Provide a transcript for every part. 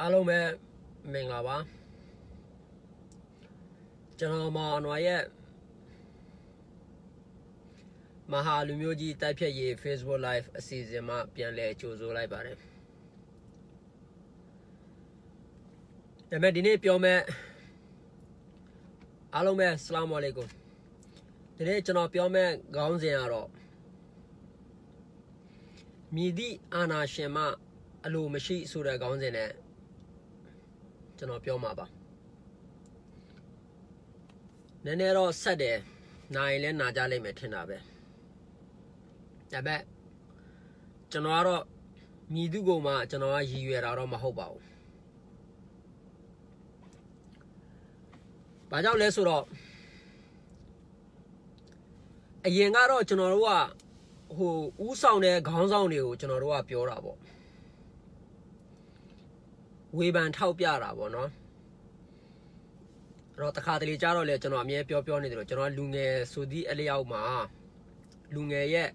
အားလုံးပဲမင်္ဂလာပါကျွန်တော်မောင်အနွားရဲ့မဟာလူမျိုးကြီးတိုက်ဖြတ်ရေး Facebook Live အစီအစဉ်မှာပြန်လည်ကြိုဆိုလိုက်ပါတယ်ဒါပေမဲ့ဒီနေ့ပြောမယ့်အားလုံးပဲဆလာမ်အလိုင်ကွမ်ဒီနေ့ကျွန်တော်ပြောမယ့်ခေါင်းစဉ်ကတော့မြည်သည့်အာနာရှင်မှ အလိုမရှိဆိုတဲ့ခေါင်းစဉ်နဲ့ကျွန်တော်ပြောမှာပါနည်းနည်းတော့ဆက်တယ်နိုင်လဲနာကြလိမ့်မယ်ထင်တာပဲဒါပေမဲ့ကျွန်တော်ကတော့မြည်သူကုံမှာကျွန်တော်ကရည်ရွယ်တာတော့မဟုတ်ပါဘူးဘာကြောင့်လဲဆိုတော့အရင်ကတော့ကျွန်တော်တို့ကဟိုဥဆောင်တဲ့ခေါင်းဆောင်တွေကိုကျွန်တော်တို့ကပြောတာပေါ့ဝေဖန်ထောက်ပြတာပေါ့နော်အဲ့တော့တခါတလေကြတော့လေကျွန်တော်အမြဲပြောပြောနေတယ်လို့ကျွန်တော်လူငယ်ဆိုသည့်အလျောက်မှာလူငယ်ရဲ့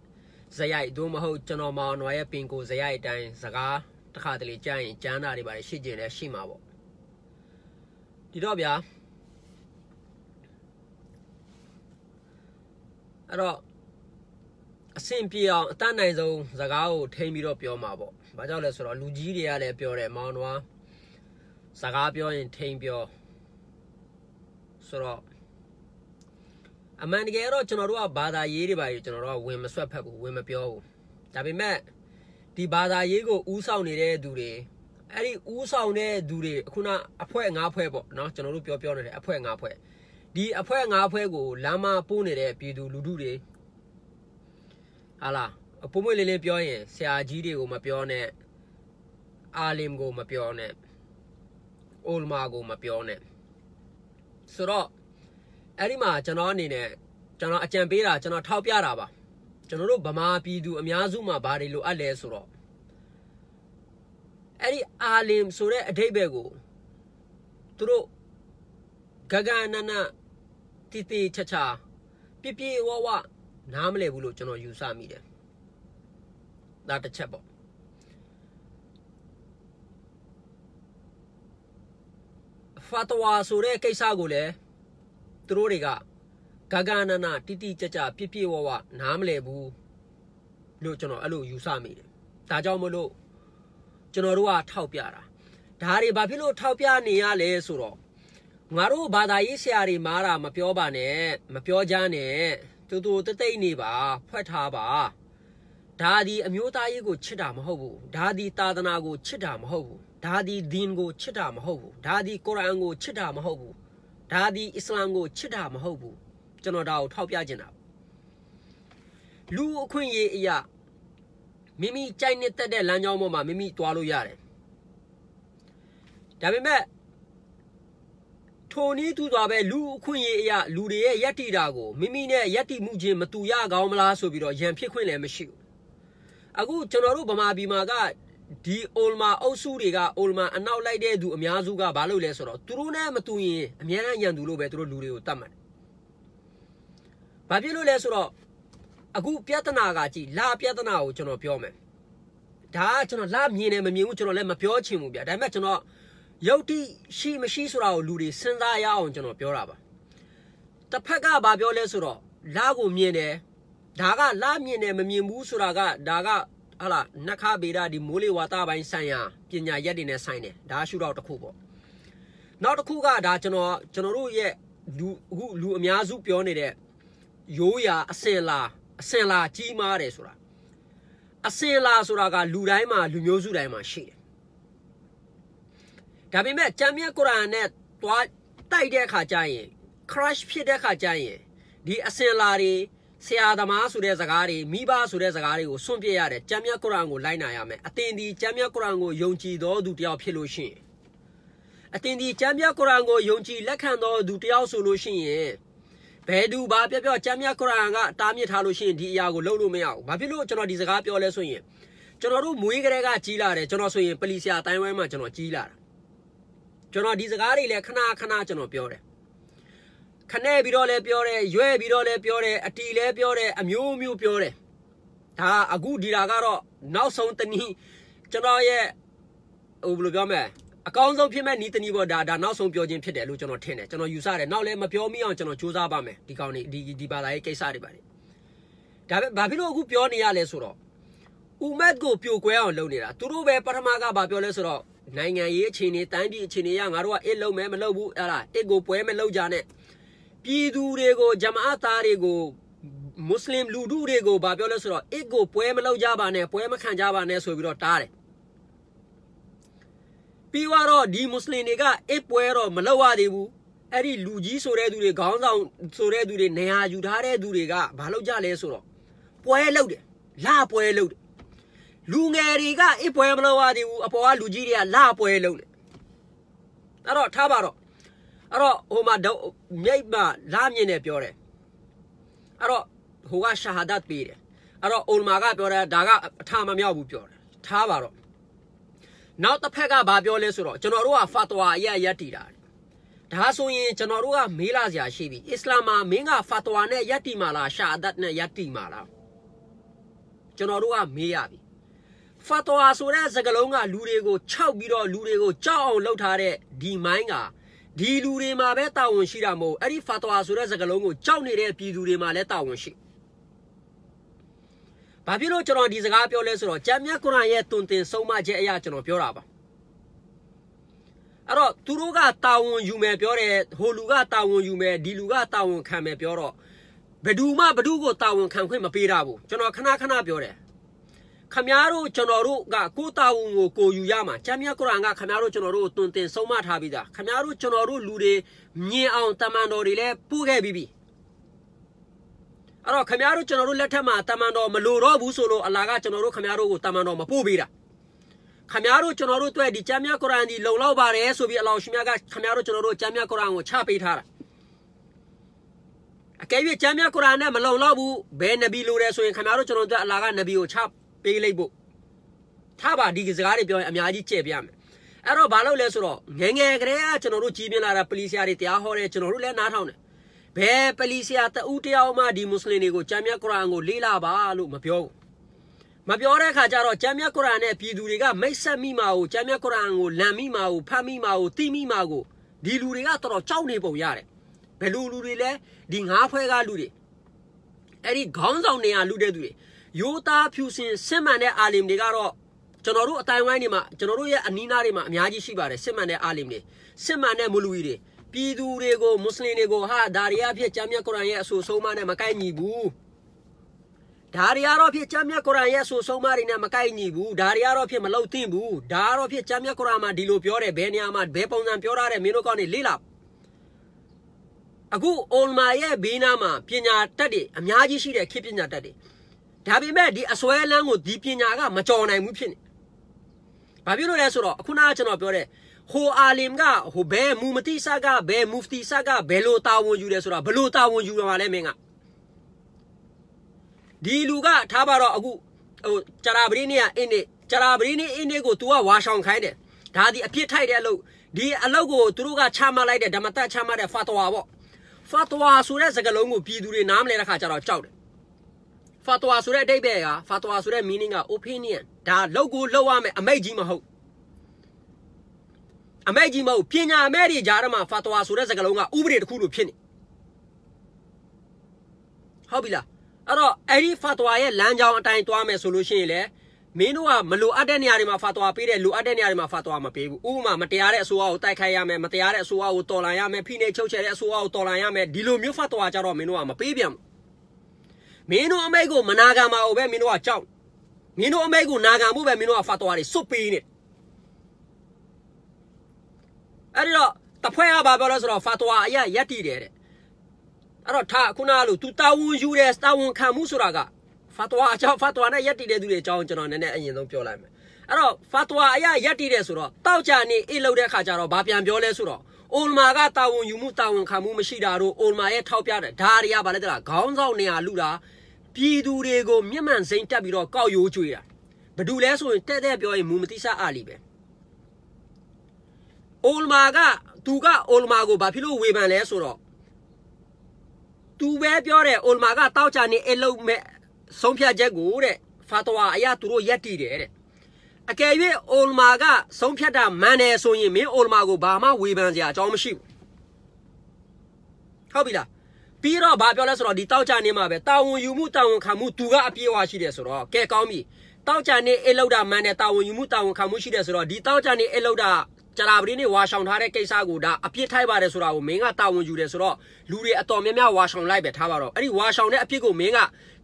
ဇရိုက်သို့မဟုတ်ကျွန်တော်မောင်တော်ရဲ့ပင်ကိုဇရိုက်အတိုင်းစကားတခါတလေကြားရင်ကြမ်းတာတွေပါရှစ်ကျင်လဲရှိမှာပေါ့ဒီတော့ဗျာအဲ့တော့အဆင်ပြေအောင်အတတ်နိုင်ဆုံးစကားကိုထိမ့်ပြီးတော့ပြောမှာပေါ့။ဘာကြောင့်လဲဆိုတော့လူကြီးတွေကလည်းပြောတယ်မောင်တော်စကားပြောရင်ထိန်ပြောဆိုတော့အမှန်တကယ်တော့ကျွန်တော်တို့ကဘာသာရေးတွေပါကြီးကျွန်တော်တို့ကဝင်မဆွက်ဖက်ဘူးဝင်မပြောဘူးဒါပေမဲ့ဒီဘာသာရေးကိုဥဆောင်နေတဲ့သူတွေအဲ့ဒီဥဆောင်တဲ့သူတွေခုနအဖွဲ၅ဖွဲပေါ့เนาะကျွန်တော်တို့ပြောပြောနေတယ်အဖွဲ၅ဖွဲဒီအဖွဲ၅ဖွဲကိုလမ်းမပို့နေတဲ့ပြည်သူလူထုတွေဟာလားအပုံမွေးလေးလေးပြောရင်ဆရာကြီးတွေကိုမပြောနဲ့အာလင်ကိုမပြောနဲ့အိုလ်မာကိုမပြောနဲ့ဆိုတော့အဲ့ဒီမှာကျွန်တော်အနေနဲ့ကျွန်တော်အကြံပေးတာကျွန်တော်ထောက်ပြတာပါ ကျွန်တော်တို့ဗမာပြည်သူအများစုမှာဘာတွေလိုအပ်လဲဆိုတော့အဲ့ဒီအာလင်ဆိုတဲ့အဓိပ္ပာယ်ကိုသူတို့ဂဂနနတီတီချာချာပြပြဝဝနားမလည်ဘူးလို့ကျွန်တော်ယူဆမိတယ်ဒါတစ်ချက်ပေါ့ဖာတဝါဆိုတဲ့ကိစ္စကိုလည်းသူတို့တွေကဂဂနနာတိတိကျကျပြည့်ပြည့်ဝဝနားမလည်ဘူးလို့ကျွန်တော်အဲ့လိုယူဆမိတယ်။ဒါကြောင့်မလို့ကျွန်တော်တို့ကထောက်ပြတာ။ဒါတွေဘာဖြစ်လို့ထောက်ပြနေရလဲဆိုတော့ငါတို့ဘာသာရေးဆရာတွေမားတာမပြောပါနဲ့မပြောကြနဲ့တူတူတသိမ့်နေပါ ဖွက်ထားပါဒါဒီအမျိုးသားရေးကိုချစ်တာမဟုတ်ဘူးဒါဒီသာသနာကိုချစ်တာမဟုတ်ဘူးဒါဒီဒင်းကိုချစ်တာမဟုတ်ဘူးဒါဒီကုရ်အာန်ကိုချစ်တာမဟုတ်ဘူးဒါဒီအစ္စလာမ်ကိုချစ်တာမဟုတ်ဘူးကျွန်တော်ဒါကိုထောက်ပြချင်တာလူအခွင့်အရေးအရာမိမိကြိုက်နှစ်သက်တဲ့လမ်းကြောင်းပေါ်မှာမိမိသွားလို့ရတယ်ဒါပေမဲ့ထိုနည်းသူသွားပဲလူအခွင့်အရေးအရာလူတွေရဲ့ယက်တီတာကိုမိမိနဲ့ယက်တီမှုချင်းမတူရကောင်းမလားဆိုပြီးတော့ရန်ဖြစ်ခွင့်လည်းမရှိဘူးအခုကျွန်တော်တို့ဗမာပြည်မှာကဒီအိုလ်မာအုပ်စုတွေကအိုလ်မာအနောက်လိုက်တဲ့သူအများစုကဘာလုပ်လဲဆိုတော့သူတို့နဲ့မတူရင်အများအညံသူလို့ပဲသူတို့လူတွေကိုတတ်မှတ်တယ်။ဘာဖြစ်လို့လဲဆိုတော့အခုပြဿနာကကြည်လာပြဿနာကိုကျွန်တော်ပြောမယ်။ဒါကကျွန်တော်လာမြင်တယ်မမြင်ဘူးကျွန်တော်လည်းမပြောချင်ဘူးဗျာ။ဒါပေမဲ့ကျွန်တော်ယုတ်တိရှိမရှိဆိုတာကိုလူတွေစဉ်းစားရအောင်ကျွန်တော်ပြောတာပါ။တစ်ဖက်ကဘာပြောလဲဆိုတော့လာကိုမြင်တယ်ဒါကလာမြင်တယ်မမြင်ဘူးဆိုတာကဒါကဟလာနခဗေဒဒီမိုးလေဝါသပိုင်းဆိုင်ရာပညာရက်တွေနဲ့ဆိုင်တယ်ဒါရှုတော့တစ်ခုပေါ့နောက်တစ်ခုကဒါကျွန်တော်ကျွန်တော်တို့ရဲ့လူအခုလူအများစုပြောနေတဲ့ရိုးရာအစင်လာ အစင်လာကြီးမားတယ်ဆိုတာအစင်လာဆိုတာက လူတိုင်းမှာ လူမျိုးစုတိုင်းမှာရှိတယ်ဒါပေမဲ့ကျမ်းမြတ်ကုရ်အာန်နဲ့တွားတိုက်တဲ့အခါကျရင် crash ဖြစ်တဲ့အခါကျရင်ဒီအစင်လာတွေဆရာသမားဆိုတဲ့စကားတွေမိဘဆိုတဲ့စကားတွေကိုစွန့်ပြစ်ရတယ်ကျမ်းမြတ်ကုရ်အာန်ကိုလိုက်နာရမယ်အတင်ဒီကျမ်းမြတ်ကုရ်အာန်ကိုယုံကြည်သောသူတယောက်ဖြစ်လို့ရှိရင်အတင်ဒီကျမ်းမြတ်ကုရ်အာန်ကိုယုံကြည်လက်ခံသောသူတယောက်ဆိုလို့ရှိရင်ဘယ်သူဘာပြပြကျမ်းမြတ်ကုရ်အာန်ကတားမြစ်ထားလို့ရှိရင်ဒီအရာကိုလုပ်လို့မရဘူးဘာဖြစ်လို့ကျွန်တော်ဒီစကားပြောလဲဆိုရင်ကျွန်တော်တို့မွေးကလေးကကြီးလာတယ်ကျွန်တော်ဆိုရင်ပလီဆရာတိုင်းဝိုင်းမှာကျွန်တော်ကြီးလာတာကျွန်တော်ဒီစကားတွေလည်းခဏခဏကျွန်တော်ပြောတယ်ဖနဲ့ပြီးတော့လည်းပြောတယ်ရွဲပြီးတော့လည်းပြောတယ်အတီလည်းပြောတယ်အမျိုးမျိုးပြောတယ်ဒါအခုဒီတာကတော့နောက်ဆုံးတနည်းကျွန်တော်ရဲ့ဟိုဘယ်လိုပြောမလဲအကောင်းဆုံးဖြစ်မဲ့နီးတနည်းပေါ့ဒါဒါနောက်ဆုံးပြောခြင်းဖြစ်တယ်လို့ကျွန်တော်ထင်တယ်ကျွန်တော်ယူဆတယ်နောက်လည်းမပြောမိအောင်ကျွန်တော်စူးစမ်းပါမယ်ဒီကောင်းနေဒီဒီဘာသာရေးကိစ္စတွေပါတယ်ဒါပဲဘာဖြစ်လို့အခုပြောနေရလဲဆိုတော့ဥမတ်ကိုပြိုကွဲအောင်လုပ်နေတာသူတို့ပဲပထမကဘာပြောလဲဆိုတော့နိုင်ငံရေးအခြေအနေတိုင်းပြည်အခြေအနေရငါတို့ကအစ်လုံးမဲမလုပ်ဘူးအဲ့ဒါအစ်ကိုပွဲမလုပ်ကြနဲ့ပြည်သူတွေကိုဂျမားသားတွေကိုမွတ်စလင်လူထုတွေကိုဗာပြောလဲဆိုတော့အစ်ကိုပွဲမလုပ်ကြပါနဲ့ပွဲမခံကြပါနဲ့ဆိုပြီးတော့တားတယ်ပြီးတော့ဒီမွတ်စလင်တွေကအစ်ပွဲတော့မလုပ်ရသေးဘူးအဲ့ဒီလူကြီးဆိုတဲ့သူတွေခေါင်းဆောင်ဆိုတဲ့သူတွေနေရာယူထားတဲ့သူတွေကဘာလုပ်ကြလဲဆိုတော့ပွဲလုပ်တယ်လပွဲလုပ်တယ်လူငယ်တွေကအစ်ပွဲမလုပ်ရသေးဘူးအပေါ်ကလူကြီးတွေကလပွဲလုပ်တယ်အဲ့တော့ထားပါတော့အဲ့တော့ဟိုမှာမြိတ်မှာလာမြင့်နေပြောတယ်အဲ့တော့ဟိုကရှာဟာဒတ်ပေးတယ်အဲ့တော့အိုလမာကပြောတယ်ဒါကအထာမမြောက်ဘူးပြောတယ်ထားပါတော့နောက်တစ်ဖက်ကဗာပြောလဲဆိုတော့ကျွန်တော်တို့ကဖတ်ဝါအရရက်တည်တာဒါဆိုရင်ကျွန်တော်တို့ကမေးလာစရာရှိပြီအစ္စလာမ်မှာမင်းကဖတ်ဝါနဲ့ရက်တည်မှာလားရှာဒတ်နဲ့ရက်တည်မှာလားကျွန်တော်တို့ကမေးရပြီဖတ်ဝါဆိုတဲ့စကားလုံးကလူတွေကိုခြောက်ပြီးတော့လူတွေကိုကြောက်အောင်လှုပ်ထားတဲ့ဒီမိုင်းကဒီလူတွေမှာပဲတာဝန်ရှိတာမဟုတ်အဲ့ဒီဖာတဝါဆိုတဲ့စကားလုံးကိုကြောက်နေတဲ့ပြည်သူတွေမှာလည်းတာဝန်ရှိဘာဖြစ်လို့ကျွန်တော်ဒီစကားပြောလဲဆိုတော့ကျမ်းမြတ်ကုရ်အာန်ရဲ့တုန်တင်ဆုံးမချက်အရာကျွန်တော်ပြောတာပါအဲ့တော့သူတို့ကတာဝန်ယူမယ်ပြောတယ်ဟိုလူကတာဝန်ယူမယ်ဒီလူကတာဝန်ခံမယ်ပြောတော့ဘယ်သူမှဘယ်သူကိုတာဝန်ခံခွင့်မပေးတာဘူးကျွန်တော်ခဏခဏပြောတယ်ခမားတို့ကျွန်တော်တို့ကကိုတာဝန်ကိုကိုယူရမှာချမ်းမြကုရ်အာန်ကခမားတို့ကျွန်တော်တို့တွင်တင်ဆုံးမထားပြီးသားခမားတို့ကျွန်တော်တို့လူတွေမြင်အောင်တမန်တော်တွေလည်းပို့ခဲ့ပြီးပြီအဲ့တော့ခမားတို့ကျွန်တော်တို့လက်ထက်မှာတမန်တော်မလိုတော့ဘူးဆိုလို့အလာကကျွန်တော်တို့ခမားတို့ကိုတမန်တော်မပို့ပေးတာခမားတို့ကျွန်တော်တို့တွေ့ဒီချမ်းမြကုရ်အာန်ဒီလုံလောက်ပါတယ်ဆိုပြီးအလောင်ရှင်မြတ်ကခမားတို့ကျွန်တော်တို့ချမ်းမြကုရ်အာန်ကိုချပေးထားတာအကယ်၍ချမ်းမြကုရ်အာန်နဲ့မလုံလောက်ဘူးဘယ်နဗီလိုလဲဆိုရင်ခမားတို့ကျွန်တော်တို့အလာကနဗီကိုချပေးလိုက်ဖို့ထားပါဒီစကားတွေပြောရင်အများကြီးကျဲ့ပြမယ်အဲ့တော့ဘာလို့လဲဆိုတော့ငငယ်ကလေးကကျွန်တော်တို့ကြီးပြင်းလာတာပလီဆရာတွေတရားဟောတယ်ကျွန်တော်တို့လည်းနားထောင်တယ်ဘယ်ပလီဆရာတဦးတယောက်မှဒီမွတ်စလင်တွေကိုကျမ်းမြတ်ကုရ်အာန်ကိုလေ့လာပါလို့မပြောဘူးမပြောတဲ့အခါကျတော့ကျမ်းမြတ်ကုရ်အာန်နဲ့ပြည်သူတွေကမိတ်ဆက်မိမာကိုကျမ်းမြတ်ကုရ်အာန်ကိုလမ်းမိမာကိုဖတ်မိမာကိုသိမိမာကိုဒီလူတွေကတော်တော်ကြောက်နေပုံရတယ်ဘယ်လူလူတွေလဲဒီငါးဖွဲကလူတွေအဲ့ဒီခေါင်းဆောင်နေရလူတဲ့သူတွေယူသားဖြူစင်စစ်မှန်တဲ့အာလီမ်တွေကတော့ကျွန်တော်တို့အတိုင်းဝိုင်းတွေမှာကျွန်တော်တို့ရဲ့အနီးနားတွေမှာအများကြီးရှိပါတယ်စစ်မှန်တဲ့အာလီမ်တွေစစ်မှန်တဲ့မူလူကြီးတွေပြည်သူတွေကိုမွတ်စလင်တွေကိုဟာဒါရီယာဖြစ်ကျမ်းမြတ်ကုရ်အာန်ရဲ့အဆိုဆုံးမနဲ့မကိုက်ညီဘူးဒါရီယာတော့ဖြစ်ကျမ်းမြတ်ကုရ်အာန်ရဲ့အဆိုဆုံးမတွေနဲ့မကိုက်ညီဘူးဒါရီယာတော့ဖြစ်မလုံသင့်ဘူးဒါတော့ဖြစ်ကျမ်းမြတ်ကုရ်အာန်မှာဒီလိုပြောတယ်ဘယ်နေရာမှာဘယ်ပုံစံပြောထားတယ်မင်းတို့ကောင်းနေလေးလားအခုအွန်မာရဲ့ဘေးနားမှာပညာတတ်တွေအများကြီးရှိတဲ့ခေပညာတတ်တွေဒါပေမဲ့ဒီအစွဲလန်းကိုဒီပညာကမကြော်နိုင်ဘူးဖြစ်နေဘာဖြစ်လို့လဲဆိုတော့အခုနကကျွန်တော်ပြောတဲ့ဟိုအာလင်ကဟိုဘဲမူမတိဆကဘဲမူဖတီဆကဘယ်လိုတာဝန်ယူတယ်ဆိုတာဘယ်လိုတာဝန်ယူမှာလဲမင်းကဒီလူကထားပါတော့အခုဟိုဂျာရာဘရီနီကအင်းနေဂျာရာဘရီနီအင်းနေကို तू ကဝါရှောင်ခိုင်းတယ်ဒါဒီအပြစ်ထိုက်တဲ့အလုပ်ဒီအလုပ်ကိုသူတို့ကချမှတ်လိုက်တဲ့ဓမ္မတချမှတ်တဲ့ဖာတဝါပေါ့ဖာတဝါဆိုတဲ့စကားလုံးကိုပြည်သူတွေနားမလဲတဲ့ခါကျတော့ကြောက်တယ်ဖာတဝါဆိုတဲ့အဓိပ္ပာယ်ကဖာတဝါဆိုတဲ့ meaning က opinion ဒါလောက်ကိုလောက်ရမယ်အမိတ်ကြီးမဟုတ်အမိတ်ကြီးမဟုတ်ပညာအမဲတွေကြားထဲမှာဖာတဝါဆိုတဲ့စကားလုံးကဥပဒေတစ်ခုလိုဖြစ်နေဟုတ်ပြီလားအဲ့တော့အဲ့ဒီဖာတဝါရဲ့လမ်းကြောင်းအတိုင်းသွားမယ်ဆိုလို့ရှိရင်လေမင်းတို့ကမလိုအပ်တဲ့နေရာတွေမှာဖာတဝါပေးတယ်လိုအပ်တဲ့နေရာတွေမှာဖာတဝါမပေးဘူးဥပမာမတရားတဲ့အစိုးရကိုတိုက်ခိုက်ရမယ်မတရားတဲ့အစိုးရကိုတော်လှန်ရမယ်ဖိနှိပ်ချုပ်ချယ်တဲ့အစိုးရကိုတော်လှန်ရမယ်ဒီလိုမျိုးဖာတဝါကြတော့မင်းတို့ကမပေးပြန်ဘူးမင်းတို့အမိတ်ကိုမနာခံပါဘူးပဲမင်းတို့ကကြောက်မင်းတို့အမိတ်ကိုနာခံဖို့ပဲမင်းတို့ကဖတ်တော်ရီစွတ်ပေးနေအဲ့ဒီတော့တဖွဲ့ကဘာပြောလဲဆိုတော့ဖတ်တော်အရရက်တည်တယ်တဲ့အဲ့တော့ထားခုနကလို့ तू တာဝန်ယူတယ်တာဝန်ခံမှုဆိုတာကဖတ်တော်အကြောင်းဖတ်တော်နဲ့ရက်တည်တဲ့သူတွေအကြောင်းကျွန်တော်နည်းနည်းအရင်ဆုံးပြောလိုက်မယ်အဲ့တော့ဖတ်တော်အရရက်တည်တယ်ဆိုတော့တောက်ကြနေအေးလောက်တဲ့ခါကျတော့ဘာပြန်ပြောလဲဆိုတော့အိုလမာကတာဝန်ယူမှုတာဝန်ခံမှုမရှိတာတို့အိုလမာရဲ့ထောက်ပြတဲ့ဒါတွေကဘာလဲတလားခေါင်းဆောင်နေရာလူတာပြည်သူတွေကိုမျက်မှန်စိမ့်တက်ပြီးတော့ကောက်ရိုးချွေတာဘယ်သူလဲဆိုရင်တက်တက်ပြောရင်မူမတိဆအာလီပဲအိုလမာကသူကအိုလမာကိုဘာဖြစ်လို့ဝေဖန်လဲဆိုတော့သူပဲပြောတယ်အိုလမာကတောက်ချာနေအလုံးမဲ့ဆုံးဖြတ်ချက်ကိုတဲ့ဖာတဝါအရာသူတို့ရက်တည်တယ်တဲ့အကယ်၍အိုလမာကဆုံးဖြတ်တာမှန်တယ်ဆိုရင်မင်းအိုလမာကိုဘာမှဝေဖန်စရာအကြောင်းမရှိဘူးဟုတ်ပြီလားပြီးတော့ဘာပြောလဲဆိုတော့ဒီတောက်ကြနေမှာပဲတာဝန်ယူမှုတာဝန်ခံမှုသူကအပြည့်အဝရှိတယ်ဆိုတော့ကဲကောင်းပြီတောက်ကြနေအလောက်တာမှန်တဲ့တာဝန်ယူမှုတာဝန်ခံမှုရှိတယ်ဆိုတော့ဒီတောက်ကြနေအလောက်တာကြလာပရင်းနေဝါဆောင်ထားတဲ့ကိစ္စကိုဒါအပြစ်ထိုက်ပါတယ်ဆိုတာကိုမင်းကတာဝန်ယူတယ်ဆိုတော့လူတွေအတော်များများဝါဆောင်လိုက်ပဲထားပါတော့အဲ့ဒီဝါဆောင်တဲ့အပြစ်ကိုမင်းက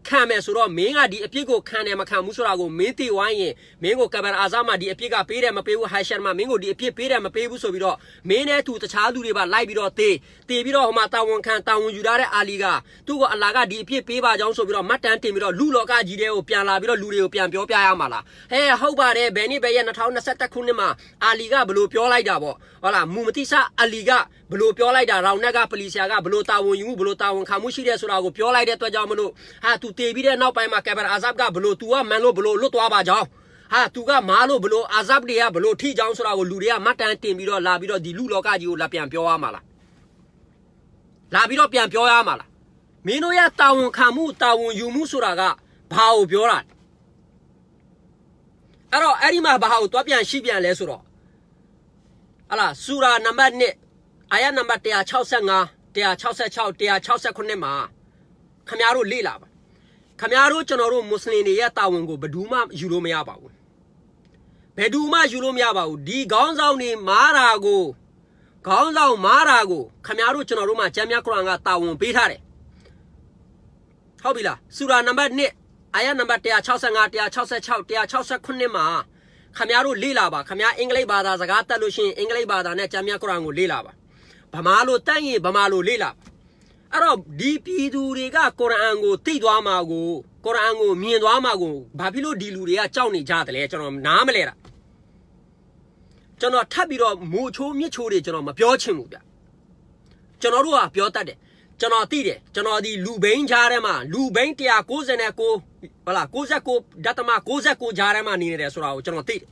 ခံမယ်ဆိုတော့မင်းကဒီအပြစ်ကိုခံတယ်မခံဘူးဆိုတာကိုမင်းသိဝိုင်းရင်မင်းကိုကဘာအာဇာမှာဒီအပြစ်ကပေးတယ်မပေးဘူးဟာရှာမှာမင်းကိုဒီအပြစ်ပေးတယ်မပေးဘူးဆိုပြီးတော့မင်းနဲ့သူတခြားလူတွေပါလိုက်ပြီးတော့တေးတေးပြီးတော့ဟိုမှာတာဝန်ခံတာဝန်ယူထားတဲ့အာလီကသူ့ကိုအလာကဒီအပြစ်ပေးပါကြောင်းဆိုပြီးတော့မတ်တန်းတင်ပြီးတော့လူလောကကြီးတွေကိုပြန်လာပြီးတော့လူတွေကိုပြန်ပြောပြရမှာလားဟဲ့ဟုတ်ပါတယ်ဘယ်နည်းပဲရ2021ခုနှစ်မှာအာလီကဘလို့ပြောလိုက်တာပေါ့ဟုတ်လားမူမတိဆာအလီကဘလို့ပြောလိုက်တာရောင်နက်ကပလီဆရာကဘလို့တာဝန်ယူမှုဘလို့တာဝန်ခံမှုရှိတယ်ဆိုတာကိုပြောလိုက်တဲ့အတွက်ကြောင့်မလို့ဟာသူတေပြီးတဲ့နောက်ပိုင်းမှာကက်ဘရာအာဇပ်ကဘလို့ तू ကမန်လို့ဘလို့လွတ်သွားပါကြောင်းဟာသူကမားလို့ဘလို့အာဇပ်တွေကဘလို့ထိကြောင်းဆိုတာကိုလူတွေကမတ်တန်တင်ပြီးတော့လာပြီးတော့ဒီလူလောကကြီးကိုလာပြန်ပြောရမှာလားလာပြီးတော့ပြန်ပြောရမှာလားမင်းတို့ရတာဝန်ခံမှုတာဝန်ယူမှုဆိုတာကဘာကိုပြောတာအဲ့တော့အဲ့ဒီမှာဘာကိုတွားပြန်ရှိပြန်လဲဆိုတော့ဟလာစူရာနံပါတ်1အာယနံပါတ်165 166 169မှာခမရတို့လေ့လာပါခမရတို့ကျွန်တော်တို့မွတ်စလင်တွေရဲ့တာဝန်ကိုဘယ်သူမှယူလို့မရပါဘူးဘယ်သူမှယူလို့မရပါဘူးဒီခေါင်းဆောင်တွေမားတာကိုခေါင်းဆောင်မားတာကိုခမရတို့ကျွန်တော်တို့မှကျမ်းမြတ်ကုရ်အာန်ကတာဝန်ပေးထားတယ်ဟုတ်ပြီလားစူရာနံပါတ်1အာယနံပါတ်165 166 169မှာခမရတို့လေ့လာပါခမရအင်္ဂလိပ်ဘာသာစကားတတ်လို့ရှိရင်အင်္ဂလိပ်ဘာသာနဲ့ကျမ်းမြတ်ကုရ်အာန်ကိုလေ့လာပါဗမာလိုတတ်ရင်ဗမာလိုလေ့လာပါအဲ့တော့ဒီပြည်သူတွေကကုရ်အာန်ကို သိသွားမှာကိုကုရ်အာန်ကို မြင်သွားမှာကိုဘာဖြစ်လို့ဒီလူတွေကကြောက်နေကြသလဲကျွန်တော်နားမလဲတာကျွန်တော်ထပ်ပြီးတော့မိုးချိုးမြစ်ချိုးတွေကျွန်တော်မပြောချင်ဘူးဗျကျွန်တော်တို့ကပြောတတ်တယ်ကျွန်တော်သိတယ်ကျွန်တော်ဒီလူဘိန်းကြားထဲမှာလူဘိန်း199ဟလာ69ဒသမ69ကြားထဲမှာနေနေတယ်ဆိုတာကိုကျွန်တော်သိတယ်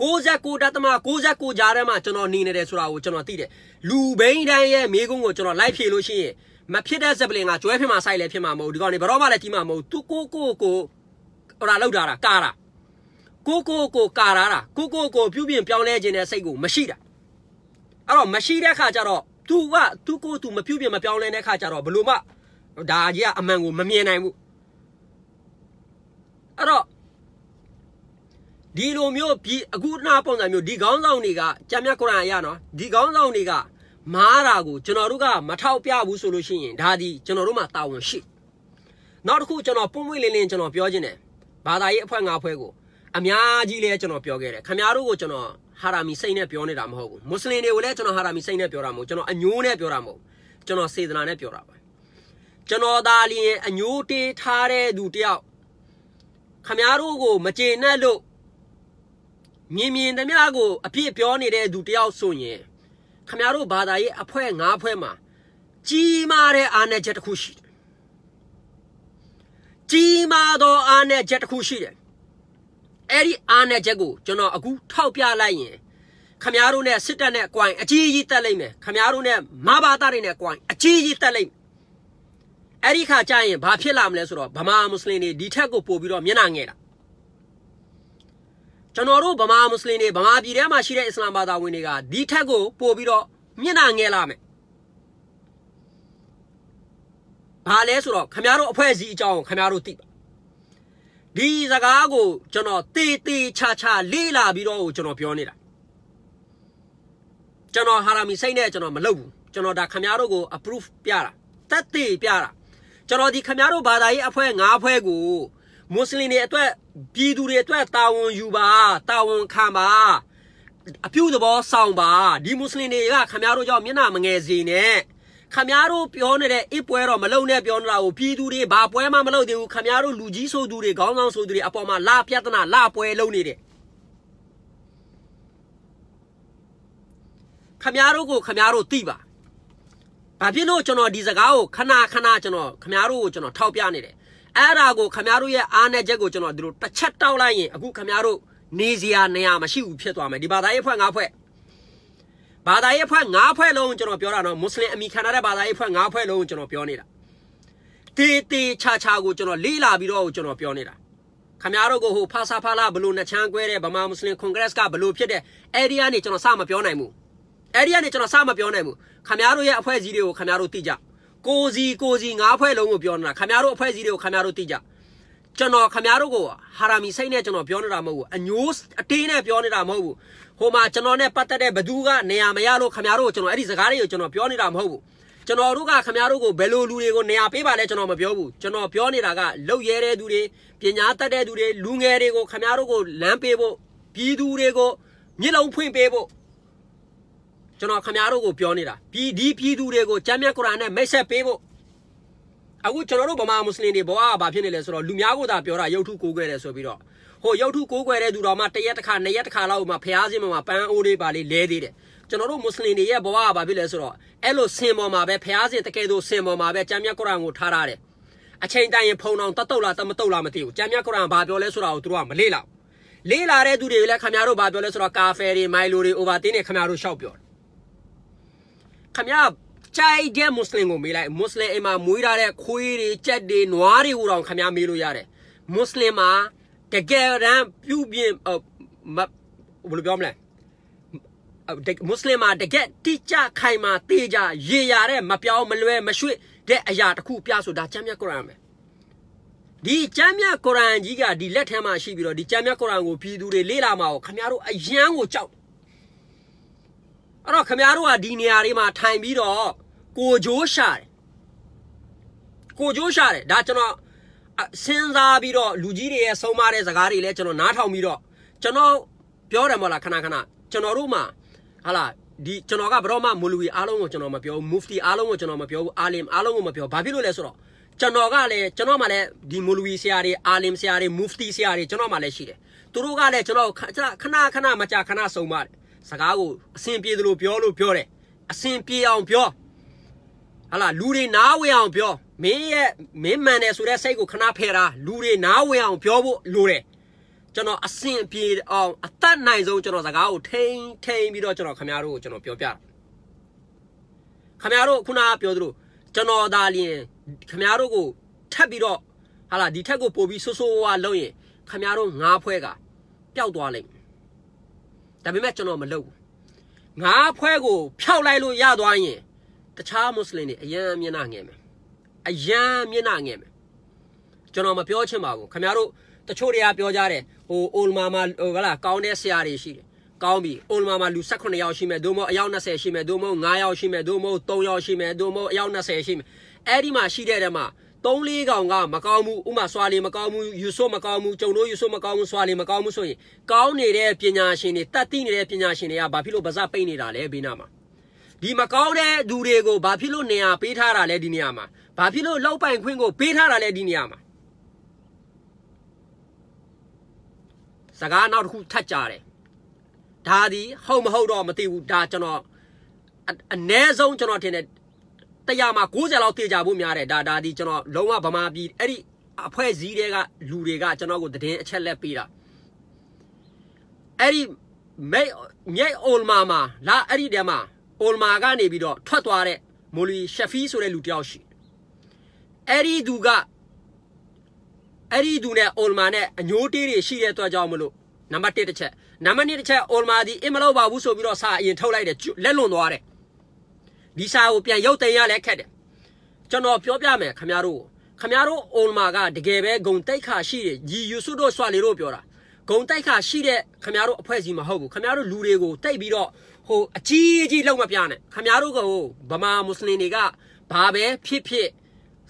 69ဒသမ69ကြားထဲမှာကျွန်တော်နေနေတယ်ဆိုတာကိုကျွန်တော်သိတယ်လူဘိန်းတိုင်းရဲ့မိကုန်းကိုကျွန်တော်လိုက်ဖြေလို့ရှိရင်မဖြစ်တဲ့စပလင်ကကျွဲဖြစ်မှာစိုက်လဲဖြစ်မှာမဟုတ်ဒီကောင်နေဘရောမလည်းကြီးမှာမဟုတ်သူကိုကိုကိုဟလာလောက်တာတာကာတာကိုကိုကိုကာတာတာကိုကိုကိုပြုပြင်ပြောင်းလဲခြင်းတဲ့စိတ်ကိုမရှိတာအဲ့တော့မရှိတဲ့ခါကျတော့သူကသူကိုသူမပြုတ်ပြမပြောင်းလဲတဲ့ခါကျတော့ဘလို့မှဒါကြီးကအမှန်ကိုမမြင်နိုင်ဘူးအဲ့တော့ဒီလိုမျိုးဒီအခုနာပုံစံမျိုးဒီခေါင်းဆောင်တွေကကြမ်းမြတ်ကုရ်အာန်အရနော်ဒီခေါင်းဆောင်တွေကမားတာကိုကျွန်တော်တို့ကမထောက်ပြဘူးဆိုလို့ရှိရင်ဒါဒီကျွန်တော်တို့မှာတာဝန်ရှိနောက်တစ်ခုကျွန်တော်ပွင့်ပွင့်လင်းလင်းကျွန်တော် ပြောခြင်းတယ်ဘာသာရေးအဖွဲ့ငါးဖွဲ့ကိုအများကြီးလဲကျွန်တော်ပြောခဲ့တယ်ခင်ဗျားတို့ကိုကျွန်တော်ဟာရာမီစိတ်နဲ့ပြောနေတာမဟုတ်ဘူးမွတ်စလင်တွေကိုလည်းကျွန်တော်ဟာရာမီစိတ်နဲ့ပြောတာမဟုတ်ကျွန်တော်အညိုးနဲ့ပြောတာမဟုတ်ကျွန်တော်စေတနာနဲ့ပြောတာပါကျွန်တော်သာလျင်အညိုးတေးထားတဲ့သူတယောက်ခမားတို့ကို မကျေနပ်လို့မြင်မြင်သမျှကိုအပြစ်ပြောနေတဲ့သူတယောက်ဆိုရင်ခမားတို့ဘာသာရေးအဖွဲ့၅ဖွဲ့မှာကြီးမားတဲ့အာဏာချက်တစ်ခုရှိတယ်ကြီးမားသောအာဏာချက်တစ်ခုရှိတယ်အဲ့ဒီအားနဲ့ချက်ကိုကျွန်တော်အခုထောက်ပြလိုက်ရင်ခမားတို့နဲ့စစ်တပ်နဲ့အကွိုင်အကြီးကြီးတက်လိုက်မယ်ခမားတို့နဲ့မဘာသားတွေနဲ့အကွိုင်အကြီးကြီးတက်လိုက်အဲ့ဒီခါကျရင်ဘာဖြစ်လာမလဲဆိုတော့ဗမာမွတ်စလင်တွေဒီထက်ကိုပို့ပြီးတော့မျက်နှာငဲ့တာကျွန်တော်တို့ဗမာမွတ်စလင်တွေဗမာပြည်ထဲမှာရှိတဲ့အစ္စလာမ်ဘာသာဝင်တွေကဒီထက်ကိုပို့ပြီးတော့မျက်နှာငဲ့လာမယ်ဘာလဲဆိုတော့ခမားတို့အဖွဲ့အစည်းအကြောင်းခမားတို့သိပါဒီစကားကိုကျွန်တော်တေးသေးချာချာလေးလာပြီးတော့ကျွန်တော်ပြောနေတာကျွန်တော်ဟာရမီစိတ်နဲ့ကျွန်တော်မလုပ်ဘူးကျွန်တော်ဒါခမည်းတော်ကို approve ပြတာတက်သေးပြတာကျွန်တော်ဒီခမည်းတော်ဘာသာရေးအဖွဲ့၅ဖွဲ့ကိုမွတ်စလင်တွေအတွက်ပြည်သူတွေအတွက်တာဝန်ယူပါတာဝန်ခံပါအပြုသဘောဆောင်ပါဒီမွတ်စလင်တွေကခမည်းတော်ကြောင့်မျက်နှာမငယ်စေနဲ့ခမားတို့ပြောနေတဲ့အစ်ပွဲတော့မလုံနဲ့ပြောနေတာကိုပြည်သူတွေဘာပွဲမှမလုပ်သေးဘူးခမားတို့လူကြီးဆိုသူတွေခေါင်းဆောင်ဆိုသူတွေအပေါ်မှာလာပြဿနာလာပွဲလုပ်နေတယ်ခမားတို့ကိုခမားတို့သိပါဘာဖြစ်လို့ကျွန်တော်ဒီစကားကိုခဏခဏကျွန်တော်ခမားတို့ကိုကျွန်တော်ထောက်ပြနေတယ်အဲ့ဒါကိုခမားတို့ရဲ့အားနဲ့ချက်ကိုကျွန်တော်တို့တစ်ချက်တောက်လိုက်ရင်အခုခမားတို့နေစရာနေရာမရှိဘူးဖြစ်သွားမယ်ဒီဘာသာရေးအဖွဲ့ငါအဖွဲ့ဘာသာရေးအဖွဲ့၅ဖွဲ့လုံးကျွန်တော်ပြောတာနော်မွတ်စလင်အမိခံရတဲ့ဘာသာရေးအဖွဲ့၅ဖွဲ့လုံးကျွန်တော်ပြောနေတာတေတေချာချာကိုကျွန်တော်လေးလာပြီးတော့ကျွန်တော်ပြောနေတာခမားတို့ကိုဟိုဖာစာဖာလာဘလို့နှချမ်းကွဲတဲ့ဗမာမွတ်စလင်ကွန်ဂရက်ကဘလို့ဖြစ်တဲ့အဲ့ဒီကနေကျွန်တော်စမပြောနိုင်ဘူးအဲ့ဒီကနေကျွန်တော်စမပြောနိုင်ဘူးခမားတို့ရဲ့အဖွဲ့အစည်းတွေကိုခမားတို့သိကြကိုစီကိုစီ၅ဖွဲ့လုံးကိုပြောနေတာခမားတို့အဖွဲ့အစည်းတွေကိုခမားတို့သိကြကျွန်တော်ခမားတို့ကိုဟာရာမီစိတ်နဲ့ကျွန်တော်ပြောနေတာမဟုတ်ဘူးအညိုးအတေးနဲ့ပြောနေတာမဟုတ်ဘူးဟိုမှာကျွန်တော်နဲ့ပတ်သက်တဲ့ဘသူကနေရာမရလို့ခမားတို့ကိုကျွန်တော်အဲ့ဒီစကားတွေကိုကျွန်တော်ပြောနေတာမဟုတ်ဘူးကျွန်တော်တို့ကခမားတို့ကိုဘယ်လိုလူတွေကိုနေရာပေးပါလဲကျွန်တော်မပြောဘူးကျွန်တော်ပြောနေတာကလှုပ်ရဲတဲ့သူတွေပညာတတ်တဲ့သူတွေလူငယ်တွေကိုခမားတို့ကိုလမ်းပေးဖို့ပြည်သူတွေကိုမျက်လုံးဖွင့်ပေးဖို့ကျွန်တော်ခမားတို့ကိုပြောနေတာပြည်ဒီပြည်သူတွေကိုကြမ်းမြတ်ကုရ်အာန်နဲ့မိတ်ဆက်ပေးဖို့အခုကျွန်တော်တို့ဗမာမွတ်စလင်တွေဘဝကဘာဖြစ်နေလဲဆိုတော့လူများကိုသာပြောတာရုပ်ထုကိုးကွယ်တယ်ဆိုပြီးတော့ဟိုရုပ်ထုကိုးကွယ်တဲ့သူတော်မှတရက်တစ်ခါနှစ်ရက်တစ်ခါလောက်မှဖျားစင်းမှာပန်းအိုးလေးပါလေးလဲသေးတယ်ကျွန်တော်တို့မွတ်စလင်တွေရဲ့ဘဝကဘာဖြစ်လဲဆိုတော့အဲ့လိုဆင်ပေါ်မှာပဲဖျားစင်းတကယ်လို့ဆင်ပေါ်မှာပဲကျမ်းမြတ်ကုရ်အာန်ကိုထားထားတယ်အချိန်တိုင်းရင်ဖုံအောင်တတ်တုတ်လားတမတုတ်လားမသိဘူးကျမ်းမြတ်ကုရ်အာန်ဘာပြောလဲဆိုတာကိုသူတို့ကမလေ့လောက်လေးလာတဲ့သူတွေလည်းခင်ဗျားတို့ဘာပြောလဲဆိုတော့ကာဖယ်တွေမိုင်လိုတွေ over တင်းတွေခင်ဗျားတို့ရှောက်ပြောတယ်ခင်ဗျားကြိုက်တဲ့မွတ်စလင်ကိုမေးလိုက်မွတ်စလင်အိမ်မှာမွေးထားတဲ့ခွေးတွေကြက်တွေနွားတွေကိုတောင်ခမည်းမေးလို့ရတယ်မွတ်စလင်မှာတကယ်တမ်းပြုပြင်မဘယ်လိုပြောမလဲမွတ်စလင်မှာတကယ်တိကျခိုင်မာတေးကြရေရတဲ့မပြောင်းမလွဲမရွှေ့တဲ့အရာတစ်ခုပြဆိုတာကျမ်းမြတ်ကုရ်အာန်ပဲဒီကျမ်းမြတ်ကုရ်အာန်ကြီးကဒီလက်ထမ်းမှာရှိပြီးတော့ဒီကျမ်းမြတ်ကုရ်အာန်ကိုပြည်သူတွေလေ့လာမှာကိုခင်ဗျားတို့အယံကိုကြောက်အဲ့တော့ခင်ဗျားတို့ကဒီနေရာလေးမှာထိုင်ပြီးတော့ကိုကြိုးရှာတယ်ကိုကြိုးရှာတယ်ဒါကျွန်တော်စဉ်းစားပြီးတော့လူကြီးတွေရဲ့ဆုံးမတဲ့ဇာတ်တွေလည်းကျွန်တော်နားထောင်ပြီးတော့ကျွန်တော်ပြောတယ်မဟုတ်လားခဏခဏကျွန်တော်တို့မှဟာလားဒီကျွန်တော်ကဘရောမမူလူကြီးအားလုံးကိုကျွန်တော်မပြောဘူး mufti အားလုံးကိုကျွန်တော်မပြောဘူးအာလင်အားလုံးကိုမပြောဘာဖြစ်လို့လဲဆိုတော့ကျွန်တော်ကလည်းကျွန်တော်မှလည်းဒီမူလူကြီးဆရာတွေအာလင်ဆရာတွေ mufti ဆရာတွေကျွန်တော်မှလည်းရှိတယ်သူတို့ကလည်းကျွန်တော်ခဏခဏမကြခဏဆုံးပါတယ်စကားကိုအစဉ်ပြေသလိုပြောလို့ပြောတယ်အစဉ်ပြေအောင်ပြောဟလာလူတွေနားဝင်အောင် ပြောမင်းရဲ့မင်းမှန်တယ်ဆိုတဲ့စိတ်ကိုခဏဖယ်တာလူတွေနားဝင်အောင်ပြောဖို့လိုတယ်ကျွန်တော်အဆင်ပြေအောင်အသက်နိုင်ဆုံးကျွန်တော်စကားကိုထိန်းထိန်းပြီးတော့ကျွန်တော်ခင်ဗျားတို့ကိုကျွန်တော်ပြောပြတာခင်ဗျားတို့ခုနကပြောသလိုကျွန်တော်ဒါလျင်ခင်ဗျားတို့ကိုထပ်ပြီးတော့ဟာလာဒီထက်ကိုပို့ပြီးဆိုးဆိုးဝါးလုံးရင်ခင်ဗျားတို့ငါးဖွဲကပျောက်သွားလိမ့်မယ်ဒါပေမဲ့ကျွန်တော်မလုပ်ဘူးငါးဖွဲကိုဖျောက်လိုက်လို့ရသွားရင်တခြားမွတ်စလင်တွေအရန်မျက်နှာငယ်မယ်အရန်မျက်နှာငယ်မယ်ကျွန်တော်မပြောချင်ပါဘူးခင်ဗျားတို့တချို့တွေကပြောကြတယ်ဟိုအိုလမာမှာဟိုဟလာကောင်းတဲ့ဆရာတွေရှိတယ်ကောင်းပြီအိုလမာမှာလူ18ယောက်ရှိမယ်ဒို့မဟုတ်အယောက်20ရှိမယ်ဒို့မဟုတ်9ယောက်ရှိမယ်ဒို့မဟုတ်3ယောက်ရှိမယ်ဒို့မဟုတ်အယောက်20ရှိမယ်အဲ့ဒီမှာရှိတဲ့တည်းမှာ3လေးကောင်ကမကောင်းဘူးဥမာဆွာလီမကောင်းဘူးယူဆုမကောင်းဘူးကြုံတို့ယူဆုမကောင်းဘူးဆွာလီမကောင်းဘူးဆိုရင်ကောင်းနေတဲ့ပညာရှင်တွေတတ်သိနေတဲ့ပညာရှင်တွေကဘာဖြစ်လို့ဗဇပိတ်နေတာလဲဘေးနားမှာဒီမကောင်းတဲ့သူတွေကိုဘာဖြစ်လို့နေရာပေးထားတာလဲဒီနေရာမှာဘာဖြစ်လို့လောက်ပိုင်ခွင့်ကိုပေးထားတာလဲဒီနေရာမှာစကားနောက်တစ်ခုထပ်ကြတယ်ဒါဒီဟုတ်မဟုတ်တော့မသိဘူးဒါကျွန်တော်အနည်းဆုံးကျွန်တော်ထင်တယ်တရားမှာ90လောက်တေချာဖို့များတယ်ဒါဒါဒီကျွန်တော်လုံးဝဗမာပြည်အဲ့ဒီအဖွဲ့စည်းတွေကလူတွေကကျွန်တော်ကိုတည်င်းအချက်လက်ပေးတာအဲ့ဒီမိတ်အိုလ်မာမာလာအဲ့ဒီတဲမှာအိုလ်မာကနေပြီးတော့ထွက်သွားတဲ့မိုလီရှဖီဆိုတဲ့လူတယောက်ရှိအဲ့ဒီသူကအဲ့ဒီသူနဲ့အိုလ်မာနဲ့အညိုးတေးတွေရှိတဲ့အတွက်ကြောင့်မလို့နံပါတ်1တစ်ချက်နံပါတ်2တစ်ချက်အိုလ်မာဒီအင်မလို့ပါဘူးဆိုပြီးတော့စာအရင်ထုတ်လိုက်တယ်လက်လွန်သွားတယ်ဒီစာကိုပြန်ရုပ်သိမ်းရလဲခက်တယ်ကျွန်တော်ပြောပြမယ်ခမရတို့ခမရတို့အိုလ်မာကတကယ်ပဲဂုံတိုက်ခါရှိတယ်ဂျီယူဆုတို့ဆွာလီတို့ပြောတာဂုံတိုက်ခါရှိတဲ့ခမရတို့အဖွဲ့စီမဟုတ်ဘူးခမရတို့လူတွေကိုတိုက်ပြီးတော့ဟိုအကြီးကြီးလုံးမပြနဲ့ခမားတို့ကဗမာမွတ်စလင်တွေကဘာပဲဖြစ်ဖြစ်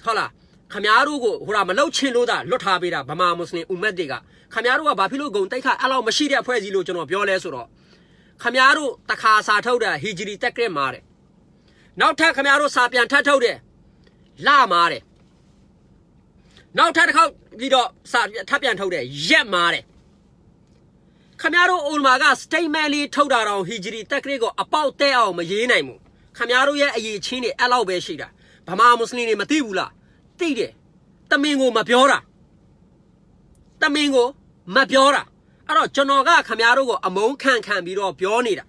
ဟုတ်လားခမားတို့ကိုဟိုဒါမလောက်ချင်းလို့တာလွတ်ထားပေးတာဗမာမွတ်စလင်ဥမတ်တွေကခမားတို့ကဘာဖြစ်လို့ဂုံတိုက်ခအဲ့လောက်မရှိတဲ့အဖွဲ့ကြီးလို့ကျွန်တော်ပြောလဲဆိုတော့ခမားတို့တခါစာထုတ်တာဟီဂျီရီတက်ကရစ်မာတယ်နောက်ထပ်ခမားတို့စာပြန်ထပ်ထုတ်တယ်လမာတယ်နောက်ထပ်တစ်ခေါက်ပြီးတော့စာထပ်ပြန်ထုတ်တယ်ရက်မာတယ်ခမရတို့အိုလ်မာက statement လေးထုတ်တာတောင်ဟီဂျရီတက်ကရစ်ကိုအပေါက်တဲ့အောင်မရေးနိုင်ဘူးခမရတို့ရဲ့အရေးချင်းတွေအဲ့လောက်ပဲရှိတာဗမာမွတ်စလင်တွေမသိဘူးလားသိတယ်တမင်ကို မပြောတာတမင်ကိုမပြောတာအဲ့တော့ကျွန်တော်ကခမရတို့ကိုအမုန်းခံခံပြီးတော့ပြောနေတာ